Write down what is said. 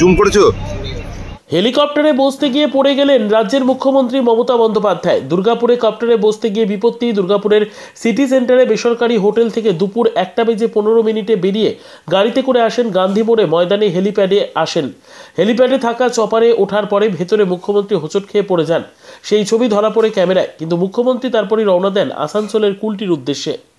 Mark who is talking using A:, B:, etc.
A: zoom করেছো
B: হেলিকপ্টারে বসতে গিয়ে পড়ে গেলেন রাজ্যের মুখ্যমন্ত্রী মমতা বন্দ্যোপাধ্যায় দুর্গাপুরে কপ্টারে বসতে গিয়ে বিপত্তি দুর্গাপুরের সিটি সেন্টারে বেসরকারি হোটেল থেকে দুপুর একটা বেজে পনেরো মিনিটে বেরিয়ে গাড়িতে করে আসেন গান্ধী মোড়ে ময়দানে হেলিপ্যাডে আসেন হেলিপ্যাডে থাকা চপারে ওঠার পরে ভেতরে মুখ্যমন্ত্রী হোঁচট খেয়ে পড়ে যান সেই ছবি ধরা পড়ে ক্যামেরায় কিন্তু মুখ্যমন্ত্রী তারপরে
C: রওনা দেন আসানসোলের কুলটির উদ্দেশ্যে